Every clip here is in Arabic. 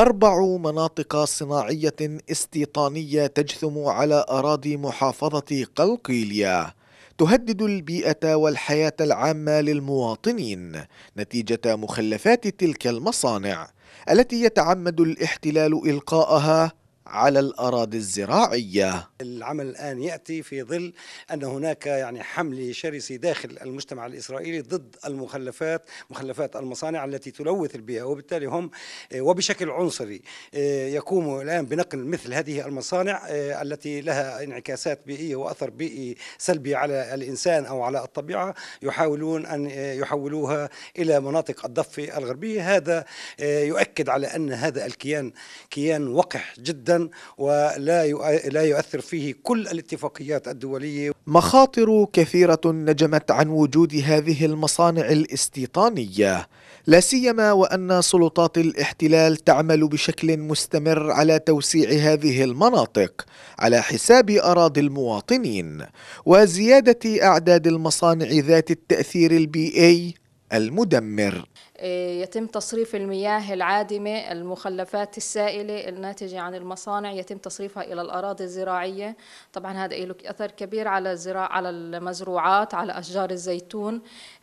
أربع مناطق صناعية استيطانية تجثم على أراضي محافظة قلقيلية تهدد البيئة والحياة العامة للمواطنين نتيجة مخلفات تلك المصانع التي يتعمد الاحتلال إلقاءها على الأراضي الزراعية العمل الآن يأتي في ظل أن هناك يعني حمل شرسة داخل المجتمع الإسرائيلي ضد المخلفات مخلفات المصانع التي تلوث البيئة وبالتالي هم آه، وبشكل عنصري آه، يقوموا الآن بنقل مثل هذه المصانع آه، التي لها انعكاسات بيئية وأثر بيئي سلبي على الإنسان أو على الطبيعة يحاولون أن يحولوها إلى مناطق الضفة الغربية هذا يؤكد على أن هذا الكيان كيان وقح جدا ولا لا يؤثر فيه كل الاتفاقيات الدولية مخاطر كثيرة نجمت عن وجود هذه المصانع الاستيطانية لا سيما وأن سلطات الاحتلال تعمل بشكل مستمر على توسيع هذه المناطق على حساب أراضي المواطنين وزيادة أعداد المصانع ذات التأثير البيئي المدمر إيه، يتم تصريف المياه العادمة المخلفات السائلة الناتجة عن المصانع يتم تصريفها إلى الأراضي الزراعية طبعا هذا له أثر كبير على الزراعة على المزروعات على أشجار الزيتون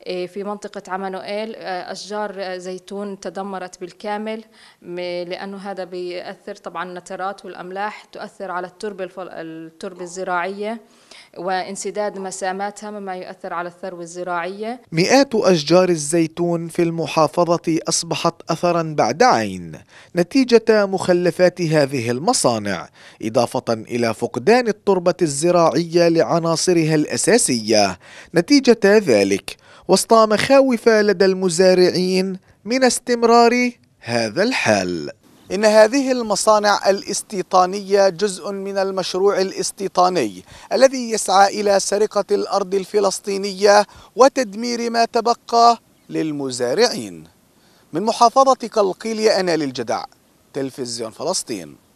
إيه، في منطقة عمانوئيل آه، أشجار زيتون تدمرت بالكامل لأنه هذا بيأثر طبعا النترات والأملاح تؤثر على التربة التربة الزراعية وانسداد مساماتها مما يؤثر على الثروة الزراعية مئات أشجار الزيتون في المحافظة المحافظة أصبحت أثرا بعد عين نتيجة مخلفات هذه المصانع إضافة إلى فقدان التربة الزراعية لعناصرها الأساسية نتيجة ذلك وسط مخاوف لدى المزارعين من استمرار هذا الحال إن هذه المصانع الاستيطانية جزء من المشروع الاستيطاني الذي يسعى إلى سرقة الأرض الفلسطينية وتدمير ما تبقى للمزارعين من محافظة قلقيلية أنا للجدع تلفزيون فلسطين